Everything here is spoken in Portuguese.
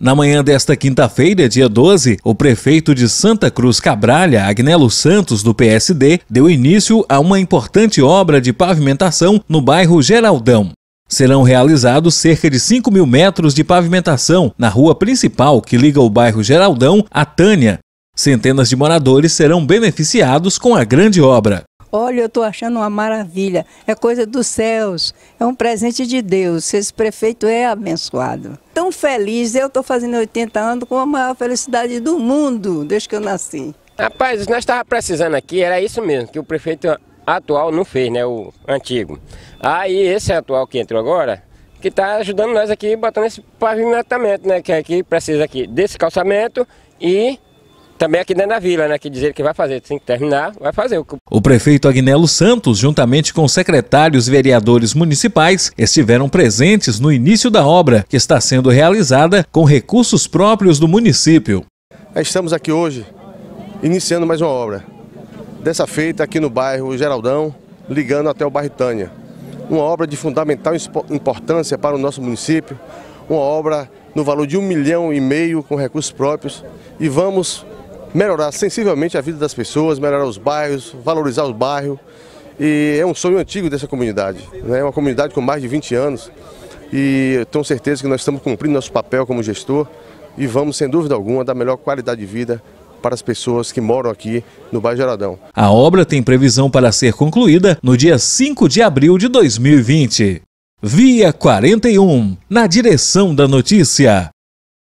Na manhã desta quinta-feira, dia 12, o prefeito de Santa Cruz Cabralha, Agnelo Santos, do PSD, deu início a uma importante obra de pavimentação no bairro Geraldão. Serão realizados cerca de 5 mil metros de pavimentação na rua principal que liga o bairro Geraldão à Tânia. Centenas de moradores serão beneficiados com a grande obra. Olha, eu estou achando uma maravilha, é coisa dos céus, é um presente de Deus, esse prefeito é abençoado. Tão feliz, eu estou fazendo 80 anos com a maior felicidade do mundo, desde que eu nasci. Rapaz, nós estávamos precisando aqui, era isso mesmo, que o prefeito atual não fez, né, o antigo. Aí esse atual que entrou agora, que está ajudando nós aqui, botando esse pavimentamento, né, que aqui precisa aqui desse calçamento e também aqui dentro da vila, né? Que dizer que vai fazer, tem que terminar, vai fazer. O prefeito Agnelo Santos, juntamente com secretários e vereadores municipais, estiveram presentes no início da obra, que está sendo realizada com recursos próprios do município. Estamos aqui hoje iniciando mais uma obra. Dessa feita aqui no bairro Geraldão, ligando até o bairro Tânia. Uma obra de fundamental importância para o nosso município, uma obra no valor de um milhão e meio com recursos próprios e vamos melhorar sensivelmente a vida das pessoas, melhorar os bairros, valorizar os bairros E é um sonho antigo dessa comunidade, né? é uma comunidade com mais de 20 anos e tenho certeza que nós estamos cumprindo nosso papel como gestor e vamos, sem dúvida alguma, dar melhor qualidade de vida para as pessoas que moram aqui no Bairro Geradão. A obra tem previsão para ser concluída no dia 5 de abril de 2020. Via 41, na direção da notícia.